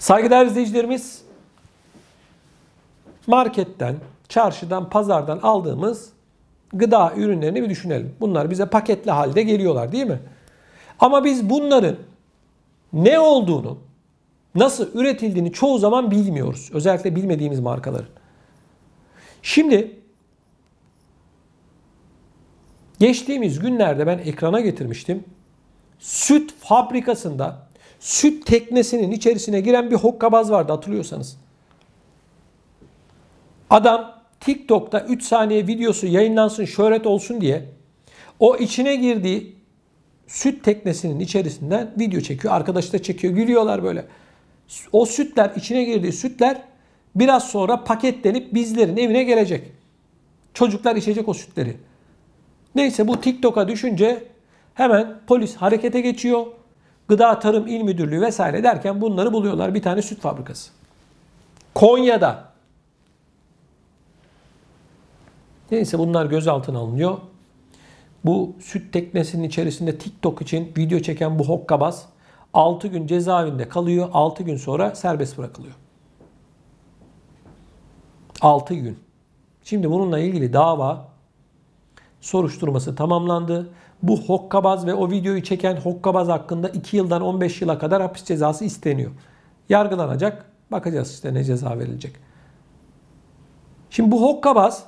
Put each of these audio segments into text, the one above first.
Saygıdeğer izleyicilerimiz marketten, çarşıdan, pazardan aldığımız gıda ürünlerini bir düşünelim. Bunlar bize paketli halde geliyorlar değil mi? Ama biz bunların ne olduğunu, nasıl üretildiğini çoğu zaman bilmiyoruz. Özellikle bilmediğimiz markaların. Şimdi geçtiğimiz günlerde ben ekrana getirmiştim. Süt fabrikasında süt teknesinin içerisine giren bir hokkabaz vardı hatırlıyorsanız. Adam TikTok'ta 3 saniye videosu yayınlansın şöhret olsun diye o içine girdiği süt teknesinin içerisinden video çekiyor. Arkadaş da çekiyor. Gülüyorlar böyle. O sütler içine girdiği sütler biraz sonra paketlenip bizlerin evine gelecek. Çocuklar içecek o sütleri. Neyse bu TikTok'a düşünce hemen polis harekete geçiyor. Gıda Tarım İl Müdürlüğü vesaire derken bunları buluyorlar. Bir tane süt fabrikası. Konya'da. Neyse bunlar gözaltına alınıyor. Bu süt teknesinin içerisinde TikTok için video çeken bu hokkabaz 6 gün cezaevinde kalıyor. 6 gün sonra serbest bırakılıyor. 6 gün. Şimdi bununla ilgili dava soruşturması tamamlandı bu hokkabaz ve o videoyu çeken hokkabaz hakkında 2 yıldan 15 yıla kadar hapis cezası isteniyor. Yargılanacak. Bakacağız işte ne ceza verilecek. Şimdi bu hokkabaz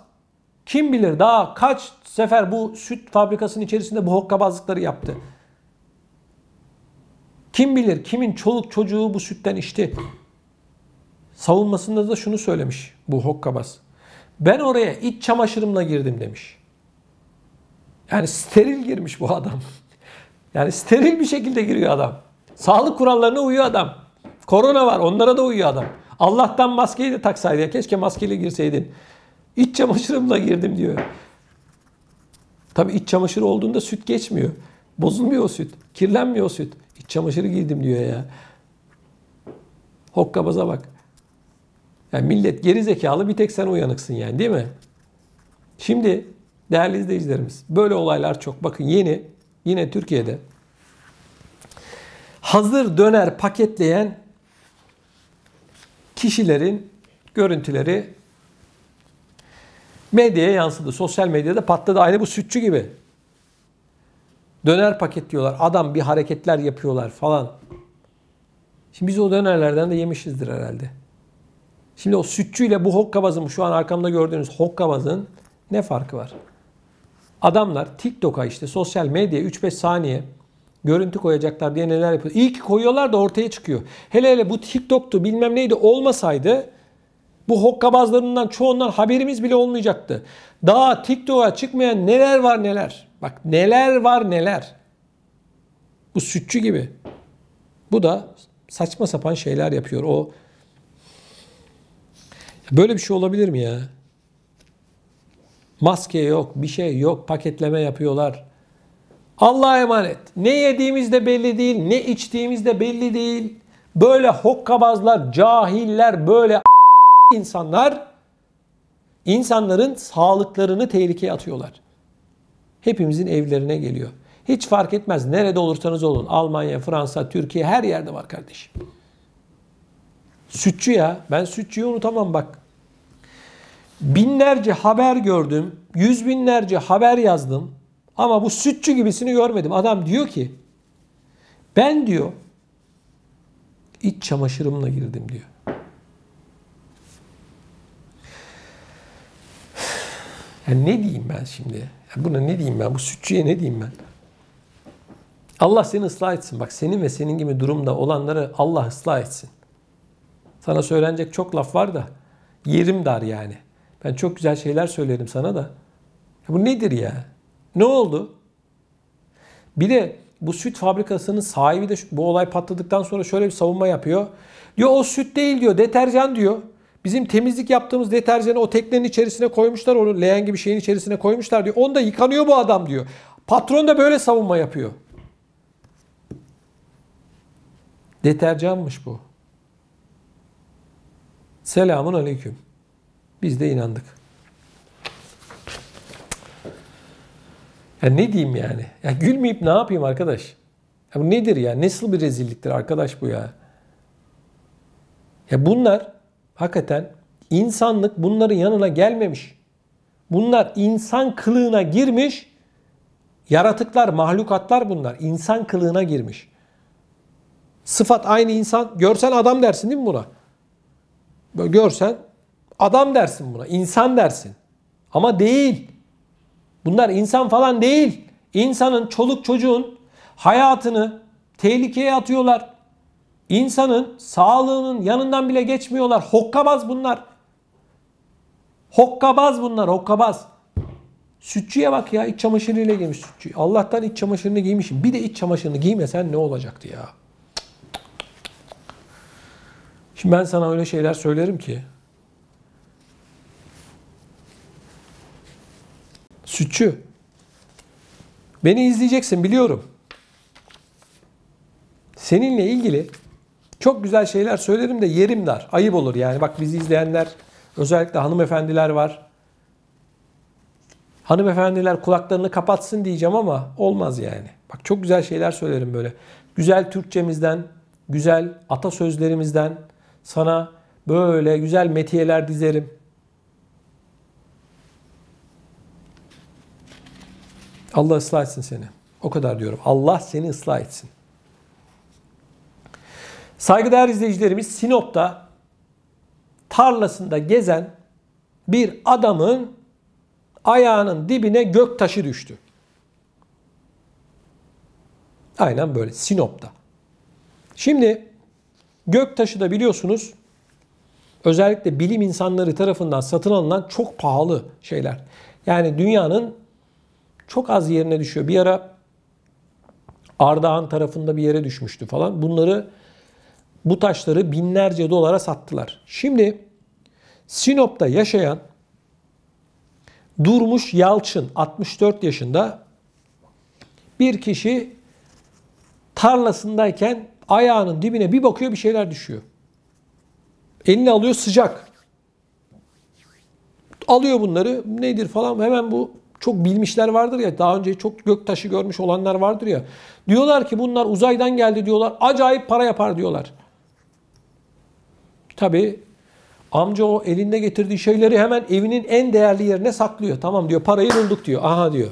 kim bilir daha kaç sefer bu süt fabrikasının içerisinde bu hokkabazlıkları yaptı. Kim bilir kimin çoluk çocuğu bu sütten içti. Savunmasında da şunu söylemiş bu hokkabaz. Ben oraya iç çamaşırımla girdim demiş. Yani steril girmiş bu adam. Yani steril bir şekilde giriyor adam. Sağlık kurallarına uyuyor adam. Korona var onlara da uyuyor adam. Allah'tan maskeyi de taksaydı Keşke maskeyle girseydin. İç çamaşırımla girdim diyor. Tabi iç çamaşırı olduğunda süt geçmiyor. Bozulmuyor o süt. Kirlenmiyor o süt. İç çamaşırı giydim diyor ya. Hokkabaza bak. Yani millet geri zekalı bir tek sen uyanıksın yani değil mi? Şimdi Değerli izleyicilerimiz böyle olaylar çok. Bakın yeni yine Türkiye'de hazır döner paketleyen kişilerin görüntüleri medyaya yansıdı. Sosyal medyada patladı. Aynı bu sütçü gibi. Döner paketliyorlar. Adam bir hareketler yapıyorlar falan. Şimdi biz o dönerlerden de yemişizdir herhalde. Şimdi o sütçüyle bu hokkabazın şu an arkamda gördüğünüz hokkabazın ne farkı var? Adamlar TikTok'a işte sosyal medyaya 3-5 saniye görüntü koyacaklar diye neler yapıyor. İyi ki koyuyorlar da ortaya çıkıyor. Hele hele bu TikTok'tu bilmem neydi olmasaydı bu hokkabazlarından çoğundan haberimiz bile olmayacaktı. Daha TikTok'a çıkmayan neler var neler. Bak neler var neler. Bu sütçü gibi. Bu da saçma sapan şeyler yapıyor. O böyle bir şey olabilir mi ya? Maske yok, bir şey yok, paketleme yapıyorlar. Allah'a emanet. Ne yediğimiz de belli değil, ne içtiğimiz de belli değil. Böyle hokkabazlar, cahiller, böyle insanlar insanların sağlıklarını tehlikeye atıyorlar. Hepimizin evlerine geliyor. Hiç fark etmez nerede olursanız olun. Almanya, Fransa, Türkiye her yerde var kardeşim. Sütçü ya. Ben sütçüyü unutamam bak. Binlerce haber gördüm, yüz binlerce haber yazdım ama bu sütçü gibisini görmedim. Adam diyor ki ben diyor iç çamaşırımla girdim diyor. Yani ne diyeyim ben şimdi? Yani buna ne diyeyim ben? Bu sütçüye ne diyeyim ben? Allah seni ıslah etsin. Bak senin ve senin gibi durumda olanları Allah ıslah etsin. Sana söylenecek çok laf var da yerim dar yani. Ben çok güzel şeyler söylerim sana da. bu nedir ya? Ne oldu? Bir de bu süt fabrikasının sahibi de bu olay patladıktan sonra şöyle bir savunma yapıyor. Diyor o süt değil diyor deterjan diyor. Bizim temizlik yaptığımız deterjanı o teknenin içerisine koymuşlar onu leğen gibi şeyin içerisine koymuşlar diyor. da yıkanıyor bu adam diyor. Patron da böyle savunma yapıyor. Deterjanmış bu. Selamun aleyküm. Biz de inandık. Ya ne diyeyim yani? Ya gülmeyip ne yapayım arkadaş? Ya bu nedir ya? Nasıl bir rezilliktir arkadaş bu ya? Ya bunlar hakikaten insanlık bunların yanına gelmemiş. Bunlar insan kılığına girmiş. Yaratıklar, mahlukatlar bunlar. insan kılığına girmiş. Sıfat aynı insan. Görsen adam dersin değil mi buna? görsen Adam dersin buna, insan dersin. Ama değil. Bunlar insan falan değil. İnsanın, çoluk çocuğun hayatını tehlikeye atıyorlar. İnsanın sağlığının yanından bile geçmiyorlar. Hokkabaz bunlar. Hokkabaz bunlar, hokkabaz. Sütçüye bak ya iç çamaşırıyla giymiş sütçü. Allah'tan iç çamaşırını giymişim. Bir de iç çamaşırını giymesen ne olacaktı ya? Şimdi ben sana öyle şeyler söylerim ki Sütçü. Beni izleyeceksin biliyorum. Seninle ilgili çok güzel şeyler söylerim de yerim dar. Ayıp olur yani. Bak bizi izleyenler özellikle hanımefendiler var. Hanımefendiler kulaklarını kapatsın diyeceğim ama olmaz yani. Bak çok güzel şeyler söylerim böyle. Güzel Türkçemizden, güzel atasözlerimizden sana böyle güzel metiyeler dizerim. Allah ıslah etsin seni. O kadar diyorum. Allah seni ıslah etsin. Saygıdeğer izleyicilerimiz Sinop'ta tarlasında gezen bir adamın ayağının dibine gök taşı düştü. Aynen böyle Sinop'ta. Şimdi gök taşı da biliyorsunuz özellikle bilim insanları tarafından satın alınan çok pahalı şeyler. Yani dünyanın çok az yerine düşüyor. Bir ara Ardahan tarafında bir yere düşmüştü falan. Bunları bu taşları binlerce dolara sattılar. Şimdi Sinop'ta yaşayan Durmuş Yalçın 64 yaşında bir kişi tarlasındayken ayağının dibine bir bakıyor bir şeyler düşüyor. Elini alıyor sıcak. Alıyor bunları nedir falan hemen bu çok bilmişler vardır ya daha önce çok gök taşı görmüş olanlar vardır ya. Diyorlar ki bunlar uzaydan geldi diyorlar. Acayip para yapar diyorlar. Tabi amca o elinde getirdiği şeyleri hemen evinin en değerli yerine saklıyor. Tamam diyor parayı bulduk diyor. Aha diyor.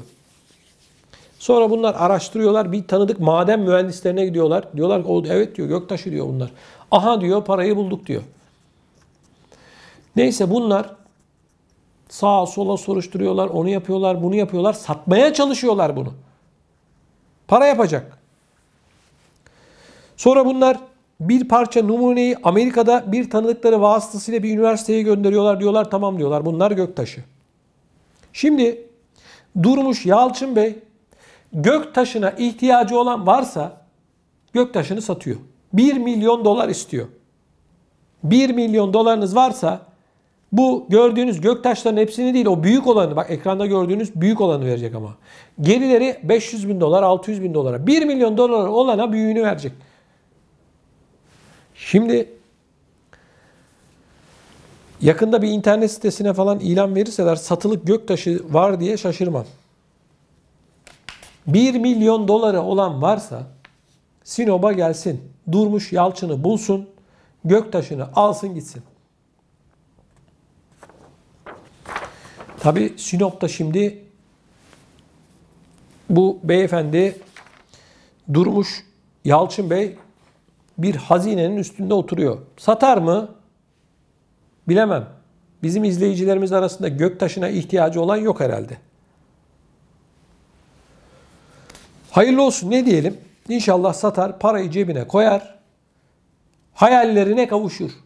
Sonra bunlar araştırıyorlar. Bir tanıdık maden mühendislerine gidiyorlar. Diyorlar ki evet diyor Gök taşı diyor bunlar. Aha diyor parayı bulduk diyor. Neyse bunlar Sağa sola soruşturuyorlar, onu yapıyorlar, bunu yapıyorlar. Satmaya çalışıyorlar bunu. Para yapacak. Sonra bunlar bir parça numuneyi Amerika'da bir tanıdıkları vasıtasıyla bir üniversiteye gönderiyorlar diyorlar. Tamam diyorlar bunlar göktaşı. Şimdi Durmuş Yalçın Bey göktaşına ihtiyacı olan varsa göktaşını satıyor. 1 milyon dolar istiyor. 1 milyon dolarınız varsa bu gördüğünüz göktaşların hepsini değil o büyük olanı bak ekranda gördüğünüz büyük olanı verecek ama. Gerileri 500 bin dolar 600 bin dolara 1 milyon dolar olana büyüğünü verecek. Şimdi yakında bir internet sitesine falan ilan verirseler satılık gök taşı var diye şaşırmam. 1 milyon dolara olan varsa Sinop'a gelsin. Durmuş Yalçın'ı bulsun. Göktaşını alsın gitsin. Tabi Sinop'ta şimdi bu beyefendi durmuş Yalçın Bey bir hazinenin üstünde oturuyor. Satar mı? Bilemem. Bizim izleyicilerimiz arasında Göktaş'ına ihtiyacı olan yok herhalde. Hayırlı olsun ne diyelim? İnşallah satar, parayı cebine koyar, hayallerine kavuşur.